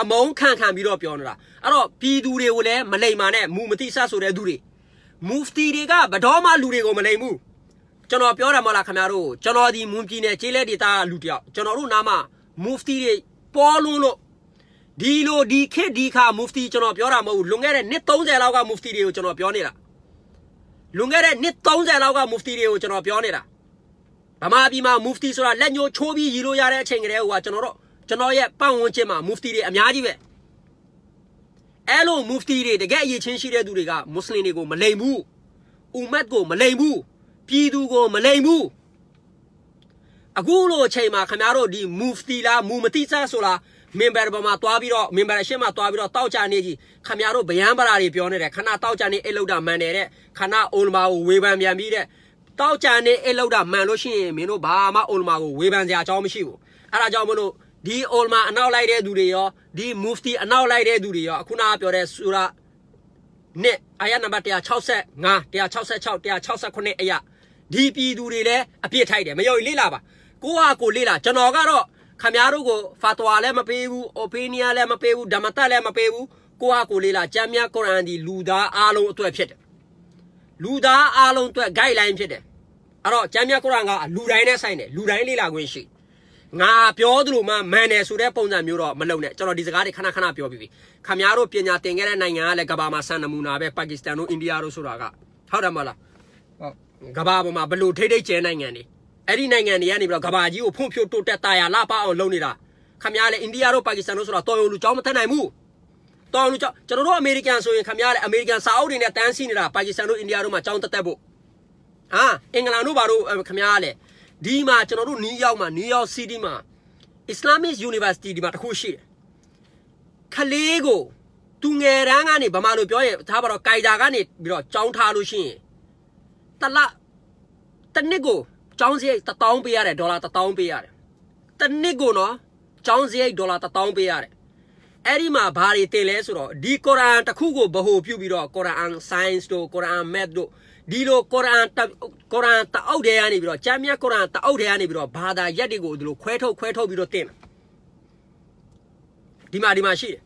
အမုန်းခံခံပြီးတော့ပြောနေတာအဲ့တော့ပြည်သူတွေကိုလည်းမလိမ္မာနဲ့မူမတိဆဆိုတဲ့သူတွေမူဖတီတွေကဘတော်မှလူတွေကိုမလိမ္ဘူးကျွန်တော်ပြောတာမဟုတ်လားခင်ဗျားတို့ကျွန်တော်ဒီမွန်ပြည်နယ်ကျေးလက်ဒေသလူတယောက်ကျွန်တော်တို့နားမှာ mufti တွေပေါ်လွန်းလို့ဒီလိုဒီခေတ်ဒီခါ mufti ကျွန်တော်ပြောတာမဟုတ်ဘူးလွန်ခဲ့တဲ့နှစ်30လောက်က mufti တွေကိုကျွန်တော်ပြောနေတာလွန်ခဲ့တဲ့နှစ်30လောက်က mufti တွေကိုကျွန်တော်ပြောနေတာဗမာပြည်မှာ mufti ဆိုတာလက်ညှိုးချိုးပြီးရီလို့ရတဲ့အချိန်ကလေးကကျွန်တော်တို့ကျွန်တော်ရဲ့ပတ်ဝန်းကျင်မှာ mufti တွေအများကြီးပဲအဲ့လို mufti တွေတကယ်အရေးချင်းရှိတဲ့သူတွေကမွတ်စလင်တွေကိုမလိမ်ဘူးဥမတ်ကိုမလိမ်ဘူးပြည်သူကိုမနိုင်ဘူးအခုလိုအချိန်မှာခင်ဗျားတို့ဒီ move တီလား move မတိစားဆိုလားမင်ဘာဘမှာသွားပြီးတော့မင်ဘာရှင်းမှာသွားပြီးတော့တောက်ချနေကြီးခမရတို့ဗျံပရာတွေပြောနေတယ်ခဏတောက်ချနေအိတ်လောက်တာမှန်တယ်တဲ့ခဏအိုလမာကိုဝေဖန်ပြန်ပြီးတဲ့တောက်ချနေအိတ်လောက်တာမှန်လို့ရှိရင်မင်းတို့ဘာမှအိုလမာကိုဝေဖန်စရာအကြောင်းမရှိဘူးအဲ့ဒါကြောင့်မလို့ဒီအိုလမာအနောက်လိုက်တဲ့သူတွေရောဒီမူဖတီအနောက်လိုက်တဲ့သူတွေရောအခုနကပြောတဲ့ဆူရာနှစ်အာယတ်နံပါတ်165 166 169အရာဒီပြည်သူတွေလည်းအပြစ်ထိုက်တယ်မယော်ကြီးလေးလာပါကိုဟာကိုလေးလာကျွန်တော်ကတော့ခမားတို့ကိုဖာတွာလည်းမပေးဘူးအိုပီနီယာလည်းမပေးဘူးဓမ္မတလည်းမပေးဘူးကိုဟာကိုလေးလာကျမ်းများကုရ်အာန်ဒီလူသားအားလုံးအတွက်ဖြစ်တယ်လူသားအားလုံးအတွက် guideline ဖြစ်တယ်အဲ့တော့ကျမ်းမြတ်ကုရ်အာန်ကလူတိုင်းနဲ့ဆိုင်တယ်လူတိုင်းလေ့လာခွင့်ရှိငါပြောသလိုမှမန်တယ်ဆိုတဲ့ပုံစံမျိုးတော့မလုပ်နဲ့ကျွန်တော်ဒီစကားတွေခဏခဏပြောပြပြီခမားတို့ပညာသင်ခဲ့တဲ့နိုင်ငံကလည်းကမ္ဘာမှာစံနမူနာပဲပါကစ္စတန်တို့အိန္ဒိယတို့ဆိုတာကဟုတ်တယ်မဟုတ်လားကဘာပေါ်မှာဘလို့ထိတ်ထိတ်ကျဲနိုင်ငံတွေအဲ့ဒီနိုင်ငံတွေကနေပြီးတော့ကဘာကြီးကိုဖွံ့ဖြိုးတိုးတက်တာယာလပအောင်လုပ်နေတာခမရလဲအိန္ဒိယတို့ပါကစ္စတန်တို့ဆိုတာတော်ရုံလူကြောင်းမထက်နိုင်ဘူးတော်ရုံလူကြောင်းကျွန်တော်တို့အမေရိကန်ဆိုရင်ခမရလဲအမေရိကန်စာအုပ်တွေနဲ့တန်းစီနေတာပါကစ္စတန်တို့အိန္ဒိယတို့မှာကြောင်းတက်တက်ဖို့ဟာအင်္ဂလန်တို့ဘာတို့ခမရလဲဒီမှာကျွန်တော်တို့နယူးယောက်မှာနယူးယောက်စီးတီးမှာ Islamic University ဒီမှာတစ်ခုရှိတယ်ခလေးကိုသူငယ်တန်းကနေဗမာလိုပြောရင်ဒါပါတော့ကိုင်တာကနေပြီးတော့ကြောင်းထားလို့ရှိရင်တလတနစ်ကိုចောင်းစရိတ်1000ပေးရတယ်ဒေါ်လာ1000ပေးရတယ်တနစ်ကိုနော်ចောင်းစရိတ်ဒေါ်လာ1000ပေးရတယ်အဲ့ဒီမှာဘာတွေတင်လဲဆိုတော့ဒီကုရ်အာန်တစ်ခုကိုဗဟိုပြုပြီးတော့ကုရ်အာန် science တို့ကုရ်အာန် math တို့ဒီလိုကုရ်အာန်ကုရ်အာန်တအုပ်တွေကနေပြီးတော့ကျမ်းမြတ်ကုရ်အာန်တအုပ်တွေကနေပြီးတော့ဘာသာရက်တွေကိုဒီလိုခွဲထုတ်ခွဲထုတ်ပြီးတော့တင်ဒီမှာဒီမှာရှိတယ်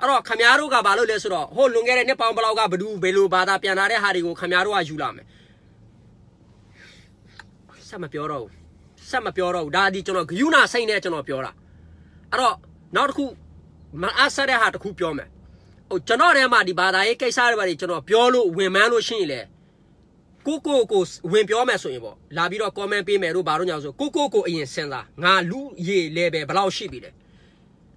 အဲ့တော့ခမားတို့ကဘာလို့လဲဆိုတော့ဟိုလွန်ခဲ့တဲ့နှစ်ပေါင်းဘလောက်ကဘဒူဘယ်လိုဘာသာပြန်လာတဲ့ဟာတွေကိုခမားတို့ကယူလာမယ်ဆက်မပြောတော့ဘူးဆက်မပြောတော့ဘူးဒါဒီကျွန်တော်ဂယုဏစိတ်နဲ့ကျွန်တော်ပြောတာအဲ့တော့နောက်တစ်ခုမအားဆက်တဲ့ဟာတစ်ခုပြောမယ်ဟိုကျွန်တော်ထဲမှာဒီဘာသာရေးကိစ္စတွေဘာတွေကျွန်တော်ပြောလို့ဝင်မှန်းလို့ရှိရင်လေကိုကိုကိုဝင်ပြောမယ်ဆိုရင်ပေါ့လာပြီးတော့ comment ပေးမယ်တို့ဘာလို့ညာဆိုကိုကိုကိုအရင်စဉ်းစားငါလူရေ level ဘယ်လောက်ရှိပြီလဲ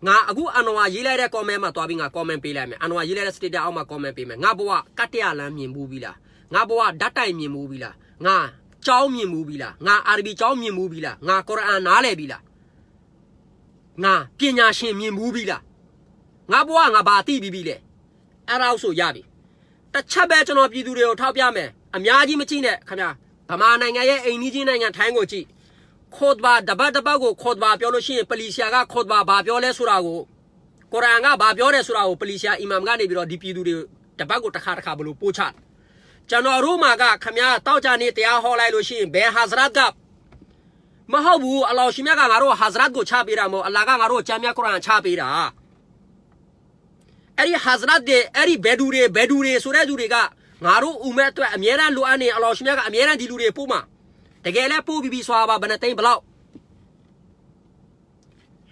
ငါအခုအန်နဝါရေးလိုက်တဲ့ comment မှာသွားပြီးငါ comment ပေးလိုက်မယ်အန်နဝါရေးလိုက်တဲ့ status အောက်မှာ comment ပေးမယ်ငါဘဝကတ္တရလမ်းမြင်မှုပြီလားငါဘဝဓာတ်တိုင်မြင်မှုပြီလားငါကြောင်းမြင်မှုပြီလားငါအာရဗီကြောင်းမြင်မှုပြီလားငါကုရ်အာန်နားလည်ပြီလားငါပညာရှင်မြင်မှုပြီလားငါဘဝငါဘာသိပြီးပြီလဲအဲ့ဒါဆိုရပြီတစ်ချက်ပဲကျွန်တော်ပြည်သူတွေကိုထောက်ပြမယ်အများကြီးမကြည့်နဲ့ခင်ဗျာဗမာနိုင်ငံရဲ့အိမ်ကြီးချင်းနိုင်ငံထိုင်းကိုကြည့်ခေါ်ဘာတပတ်တပတ်ကိုခေါ်ဘာပြောလို့ရှိရင် ပလီရှာကခေါ်ဘာဘာပြောလဲဆိုတာကိုကုရ်အာန်ကဘာပြောတယ်ဆိုတာကိုပလီရှာအီမမ်ကနေပြီးတော့ဒီပြည်သူတွေတပတ်ကိုတစ်ခါတစ်ခါဘလို့ပို့ချကျွန်တော်တို့မှာကခမည်းတောက်ကြနေတရားဟောလိုက်လို့ရှိရင်ဘယ်ဟာဇရတ်ကမဟုတ်ဘူးအလောရှင်မြတ်ကငါတို့ဟာဇရတ်ကိုချပေးတာမဟုတ်အလာကငါတို့ကျမ်းမြတ်ကုရ်အာန်ချပေးတာအဲ့ဒီဟာဇရတ်တွေအဲ့ဒီဘယ်သူတွေဘယ်သူတွေဆိုတဲ့သူတွေကငါတို့ဥမဲ့အတွက်အမြဲတမ်းလိုအပ်နေအလောရှင်မြတ်ကအမြဲတမ်းဒီလူတွေပို့မှာတကယ်လဲပို့ပြီးပြီးဆိုပါဘယ်နဲ့သိန်းဘလောက်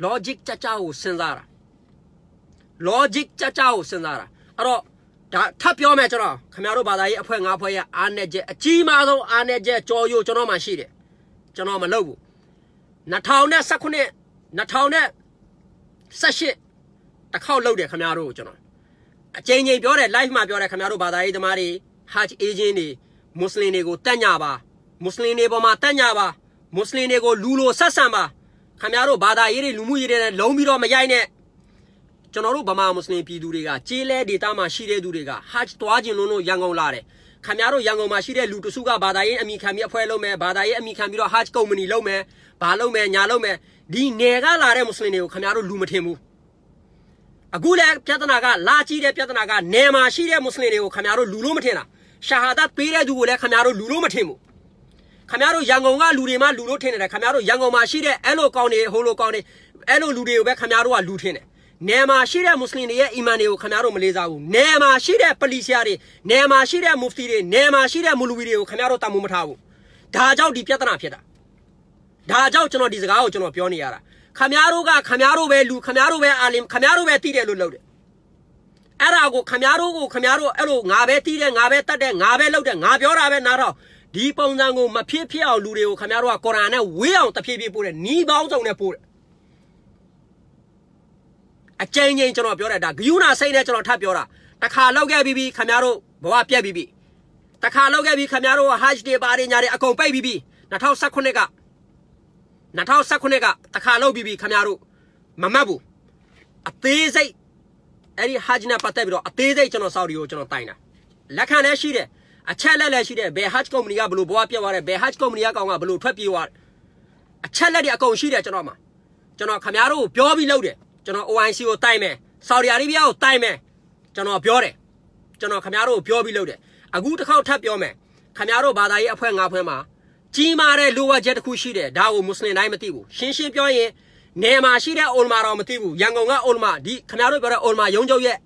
logic ကြကြကိုစဉ်းစားတာ logic ကြကြကိုစဉ်းစားတာအဲ့တော့ဒါထပ်ပြောမယ်ကျွန်တော်ခင်ဗျားတို့ဘာသာရေးအဖွဲ့၅ဖွဲ့ရအားနဲ့ချက်အကြီးမားဆုံးအားနဲ့ချက်ကြော်ယိုကျွန်တော်မှရှိတယ်ကျွန်တော်မလုပ်ဘူး2019 2018တစ်ခေါက်လုပ်တယ်ခင်ဗျားတို့ကျွန်တော်အချိန်ချင်းပြောတယ် live မှာပြောတယ်ခင်ဗျားတို့ဘာသာရေးသမားတွေ Hajj agent တွေ Muslim တွေကိုတက်ညပါမွတ်စလင်တွေပေါ်မှာတက်ညပါမွတ်စလင်တွေကိုလူလိုဆက်ဆံပါခမရတို့ဘာသာရေးတွေလူမှုရေးတွေနဲ့လုံးပြီးတော့မရိုက်နဲ့ကျွန်တော်တို့ဗမာမွတ်စလင်ပြည်သူတွေကကျေးလဲဒေသမှာရှိတဲ့သူတွေကဟတ်သွားခြင်းလုံးလို့ရန်ကုန်လာတယ်ခမရတို့ရန်ကုန်မှာရှိတဲ့လူတစုကဘာသာရေးအမိခံပြီးအဖွဲ့လုပ်မယ်ဘာသာရေးအမိခံပြီးတော့ဟတ်ကုမ္ပဏီလုပ်မယ်ဘာလုပ်မယ်ညာလုပ်မယ်ဒီနယ်ကလာတဲ့မွတ်စလင်တွေကိုခမရတို့လူမထင်ဘူးအခုလည်းပြဿနာကလာကြီးတဲ့ပြဿနာကနယ်မှာရှိတဲ့မွတ်စလင်တွေကိုခမရတို့လူလို့မထင်တာရှာဟာဒတ်ပေးတဲ့သူကိုလည်းခမရတို့လူလို့မထင်ဘူးခမရတို့ရန်ကုန်ကလူတွေမှလူလို့ထင်နေတယ်ခမရတို့ရန်ကုန်မှာရှိတဲ့အဲ့လိုကောင်းတွေဟိုလိုကောင်းတွေအဲ့လိုလူတွေကိုပဲခမရတို့ကလူထင်တယ်နယ်မှာရှိတဲ့မွတ်စလင်တွေရဲ့အီမန်တွေကိုခမရတို့မလေးစားဘူးနယ်မှာရှိတဲ့ပလီစီယာတွေနယ်မှာရှိတဲ့မူဖတီတွေနယ်မှာရှိတဲ့မူလူဝီတွေကိုခမရတို့တမုံမထားဘူးဒါကြောင့်ဒီပြဿနာဖြစ်တာဒါကြောင့်ကျွန်တော်ဒီစကားကိုကျွန်တော်ပြောနေရတာခမရတို့ကခမရတို့ပဲလူခမရတို့ပဲအာလင်ခမရတို့ပဲတည်တယ်လို့လုပ်တယ်အဲ့ဒါကိုခမရတို့ကိုခမရတို့အဲ့လိုငါပဲတီးတယ်ငါပဲတတ်တယ်ငါပဲလောက်တယ်ငါပြောတာပဲနားတော့ဒီပုံစံကိုမဖြစ်ဖြစ်အောင်လူတွေကိုခင်ဗျားတို့ကကော်ရာနဲ့ဝေးအောင်တဖြည်းဖြည်းပို့တယ်နီးပေါင်းစုံနဲ့ပို့တယ်အကြိမ်ကြိမ်ကျွန်တော်ပြောတယ်ဒါဂယုဏစိတ်နဲ့ကျွန်တော်ထပ်ပြောတာတခါလောက်ခဲ့ပြီးပြီခင်ဗျားတို့ဘဝပြက်ပြီးပြီတခါလောက်ခဲ့ပြီးခင်ဗျားတို့ဟာဂျ်တွေပါတယ်ညာတွေအကုန်ပိတ်ပြီးပြီ2019က2019ကတခါလောက်ပြီးပြီခင်ဗျားတို့မမတ်ဘူးအသေးစိတ်အဲ့ဒီဟာဂျ်နဲ့ပတ်သက်ပြီးတော့အသေးစိတ်ကျွန်တော်စောက်ဒီကိုကျွန်တော်တိုင်တာလက်ခံလည်းရှိတယ်အချက်လက်လက်ရှိတဲ့ဘယ် hatch company ကဘလို့ဘွားပြက်သွားတယ်ဘယ် hatch company ကကောင်ကဘလို့ထွက်ပြေးသွားတယ်အချက်လက်တွေအကုန်ရှိတယ်ကျွန်တော်မှာကျွန်တော်ခမားတို့ပြောပြီးလုပ်တယ်ကျွန်တော် OIC ကိုတိုက်မယ်ဆော်ဒီအာရေဗျကိုတိုက်မယ်ကျွန်တော်ပြောတယ်ကျွန်တော်ခမားတို့ပြောပြီးလုပ်တယ်အခုတစ်ခေါက်ထပ်ပြောမယ်ခမားတို့ဘာသာရေးအဖွဲ့၅ဖွဲ့မှာကြီးမားတဲ့လိုဝချက်တစ်ခုရှိတယ်ဒါကိုမွတ်စလင်တိုင်းမသိဘူးရှင်းရှင်းပြောရင်နယ်မှာရှိတဲ့အိုလမာတော့မသိဘူးရန်ကုန်ကအိုလမာဒီခမားတို့ပြောတဲ့အိုလမာရုံးချုပ်ရဲ့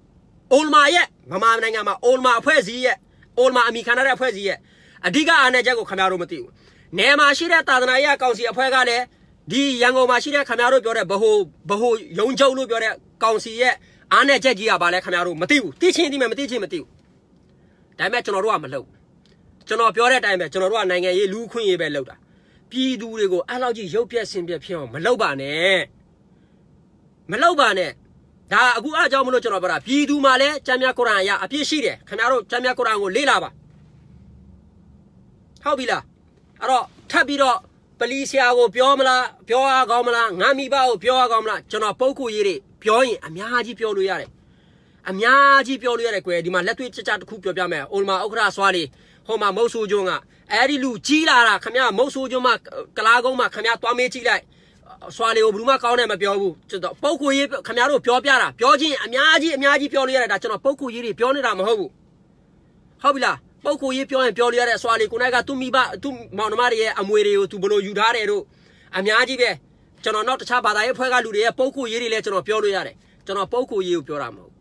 အိုလမာရဲ့မမာနိုင်ငံမှာအိုလမာအဖွဲ့စည်းရဲ့အိုလ်မာအမိခံရတဲ့အဖွဲ့ကြီးရဲ့အဓိကအာဏာချက်ကိုခင်ဗျားတို့မသိဘူး။နယ်မှာရှိတဲ့သာသနာရေးကောင်စီအဖွဲ့ကလည်းဒီရန်ကုန်မှာရှိတဲ့ခင်ဗျားတို့ပြောတဲ့ဘ ਹੁ ဘ ਹੁ ရုံချုပ်လို့ပြောတဲ့ကောင်စီရဲ့အာဏာချက်ကြီးကဘာလဲခင်ဗျားတို့မသိဘူး။သိချင်းသိမယ်မသိချင်းမသိဘူး။ဒါပေမဲ့ကျွန်တော်တို့ကမလုပ်ကျွန်တော်ပြောတဲ့အတိုင်းပဲကျွန်တော်တို့ကနိုင်ငံရေးလူခွင့်ရေးပဲလုပ်တာ။ပြည်သူတွေကိုအဲ့လောက်ကြီးရုပ်ပြက်ဆင်းပြက်ဖြစ်အောင်မလုပ်ပါနဲ့။မလုပ်ပါနဲ့။ဒါအခုအားကြောင့်မလို့ကျွန်တော်ပြောတာပြည်သူမှလည်းကျမ်းမြတ်ကုရ်အာန်အရအပြည့်ရှိတယ်ခင်ဗျားတို့ကျမ်းမြတ်ကုရ်အာန်ကိုလေ့လာပါဟုတ်ပြီလားအဲ့တော့ထပ်ပြီးတော့ပလီဆရာကိုပြောမလားပြောအားကောင်းမလားငါမိဘကိုပြောအားကောင်းမလားကျွန်တော်ပုပ်ခုရေးတွေပြောရင်အများကြီးပြောလို့ရတယ်အများကြီးပြောလို့ရတယ်ကွယ်ဒီမှာလက်တွေ့ကြကြတစ်ခုပြောပြမယ်အိုမာဥက္ခရာစွာလေးဟိုမှာမုတ်ဆူကျွန်းကအဲဒီလူကြီးလာတာခမရမုတ်ဆူကျွန်းမှာကလားကုန်းမှာခမရသွားမေးကြည့်လိုက်ဆွာနေကိုဘယ်သူမှကောင်းတယ်မပြောဘူးကျွန်တော်ပုတ်ကိုရေးခင်ဗျားတို့ပြောပြတာပြောချင်းအများကြီးအများကြီးပြောလို့ရတယ်ဒါကျွန်တော်ပုတ်ကိုရေးတွေပြောနေတာမဟုတ်ဘူးဟုတ်ပြီလားပုတ်ကိုရေးပြောရင်ပြောလို့ရတဲ့အစွာလေးကိုနိုင်ကသူ့မိဘသူ့မောင်နှမတွေရဲ့အမွေတွေကိုသူဘလို့ယူထားတယ်တို့အများကြီးပဲကျွန်တော်နောက်တခြားဘာသာရေးဖွဲ့ကလူတွေရဲ့ပုတ်ကိုရေးတွေလည်းကျွန်တော်ပြောလို့ရတယ်ကျွန်တော်ပုတ်ကိုရေးကိုပြောတာမဟုတ်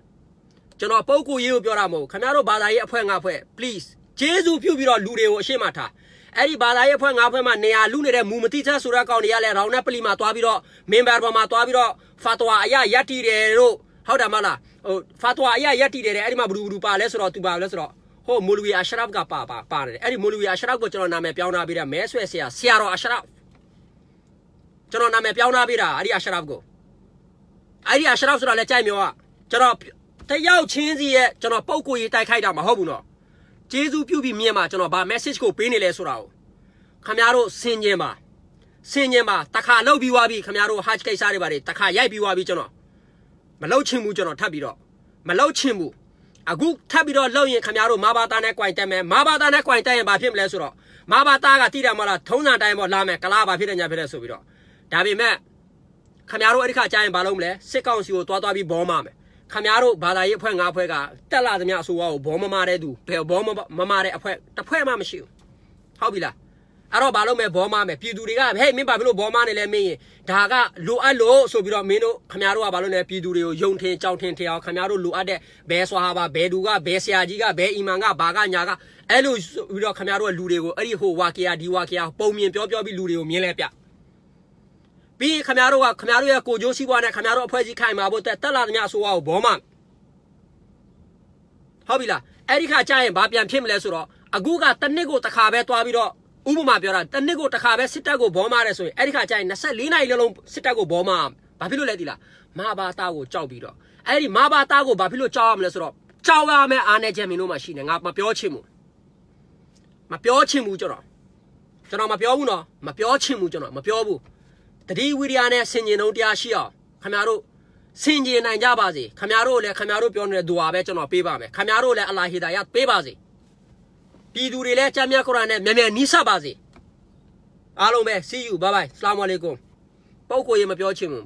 ကျွန်တော်ပုတ်ကိုရေးကိုပြောတာမဟုတ်ခင်ဗျားတို့ဘာသာရေးအဖွဲ့ငါအဖွဲ့ please ဂျေဇူးပြုတ်ပြီးတော့လူတွေကိုအရှိမထားအဲ့ဒီဘာသာရေးဖွဲ့ငါးဖွဲ့မှာနေရာလူနေတဲ့မူမတိချဆိုတဲ့ကောင်တွေကလည်းရောင်နဲ့ပလီမှာသွားပြီးတော့မင်ဘာပေါ်မှာသွားပြီးတော့ဖာတဝါအရယက်တီတယ်လို့ဟုတ်တယ်မလားဟိုဖာတဝါအရယက်တီတယ်တဲ့အဲ့ဒီမှာဘလူဘလူပါလဲဆိုတော့သူပါလဲဆိုတော့ဟိုမိုလဝီအရှရဖ်ကပါပါပါတယ်အဲ့ဒီမိုလဝီအရှရဖ်ကိုကျွန်တော်နာမည်ပြောင်းထားပေးတာမဲဆွဲဆရာဆရာတော်အရှရဖ်ကျွန်တော်နာမည်ပြောင်းထားပေးတာအဲ့ဒီအရှရဖ်ကိုအဲ့ဒီအရှရဖ်ဆိုတာလဲကြိုက်မျိုးอ่ะကျွန်တော်တယောက်ချင်းစီရဲ့ကျွန်တော်ပုံကိုရေးတိုက်ခိုက်တာမဟုတ်ဘူးနော်ကျေးဇူးပြုပြီးမြင်မှာကျွန်တော်ဗာ message ကိုပေးနေလဲဆိုတာကိုခမရတို့ဆင်ញင်ပါဆင်ញင်ပါတခါလောက်ပြီးွားပြီးခမရတို့ hatch ကိစ္စတွေပါတယ်တခါရိုက်ပြီးွားပြီးကျွန်တော် မလောက်ချင်ဘူးကျွန်တော်ထပ်ပြီးတော့မလောက်ချင်ဘူးအခုထပ်ပြီးတော့လောက်ရင်ခမရတို့မဘာသားနဲ့ကြွိုင်တက်မယ်မဘာသားနဲ့ကြွိုင်တက်ရင်ဘာဖြစ်မလဲဆိုတော့မဘာသားကတိတယ်မလားထုံးစံတိုင်းပေါ်လာမယ်ကလားဘာဖြစ်တယ်ညာဖြစ်တယ်ဆိုပြီးတော့ဒါပေမဲ့ခမရတို့အဲ့ဒီခါကြာရင်ဘာလုပ်မလဲစစ်ကောင်စီကိုတွားတွားပြီးဘောမမယ်ခမားတို့ဘာသာရေးအဖွဲ့ငါးဖွဲ့ကတက်လာသမျှအစိုးရကိုဘောမမတဲ့သူဘယ်ဘောမမတဲ့အဖွဲ့တစ်ဖွဲ့မှမရှိဘူးဟုတ်ပြီလားအဲ့တော့ဘာလို့မဲဘောမမဲပြည်သူတွေကဟဲ့မင်းဘာဖြစ်လို့ဘောမနေလဲမင်းရင်ဒါကလိုအပ်လို့ဆိုပြီးတော့မင်းတို့ခမားတို့ကဘာလို့လဲပြည်သူတွေကိုယုံထင်ကြောက်ထင်ထင်အောင်ခမားတို့လိုအပ်တဲ့ဘဲဆွာဟာပါဘဲသူကဘဲဆရာကြီးကဘဲအီမန်ကဘာကညာကအဲ့လိုပြီးတော့ခမားတို့ကလူတွေကိုအဲ့ဒီဟိုဝါကီယာဒီဝါကီယာပုံမြင်ပြောပြောပြီးလူတွေကိုမြင်လဲပြပြီးခမားတို့ကခမားတို့ရဲ့ကိုကျိုးရှိပွားနဲ့ခမားတို့အဖွဲ့ကြီးခိုင်မာဖို့တက်တက်လာသမျှအစိုးရကိုဘောမဟုတ်ပြီလားအဲ့ဒီခါကျရင်ဘာပြန်ဖြစ်မလဲဆိုတော့အခုကတနစ်ကိုတစ်ခါပဲသွားပြီးတော့ဥပမာပြောတာတနစ်ကိုတစ်ခါပဲစစ်တပ်ကိုဘောမာတယ်ဆိုရင်အဲ့ဒီခါကျရင်24နိုင်လုံးလုံးစစ်တပ်ကိုဘောမာဘာဖြစ်လို့လဲဒီလားမာဘာတာကိုကြောက်ပြီးတော့အဲ့ဒီမာဘာတာကိုဘာဖြစ်လို့ကြောက်ရမလဲဆိုတော့ကြောက်ရမယ့်အားနဲ့ချက်မင်းတို့မှရှိနေငါမပြောချင်ဘူးမပြောချင်ဘူးကျွန်တော်ကျွန်တော်မပြောဘူးနော်မပြောချင်ဘူးကျွန်တော်မပြောဘူးတတိဝိရိယနဲ့ဆင်ခြင်ဆုံးတရားရှိအောင်ခမားတို့ဆင်ခြင်နိုင်ကြပါစေခမားတို့လည်းခမားတို့ပြောနေတဲ့ဒူအာပဲကျွန်တော်ပေးပါမယ်ခမားတို့လည်းအလာဟီဒါယတ်ပေးပါစေပြည်သူတွေလည်းကြမ်းမြတ်ကုရ်အာန်နဲ့မြန်မြန်နီးစပ်ပါစေအားလုံးပဲ see you bye bye ဆလာမ်အလိုင်ကွမ်ပုတ်ကိုရေမပြောချင်ဘူး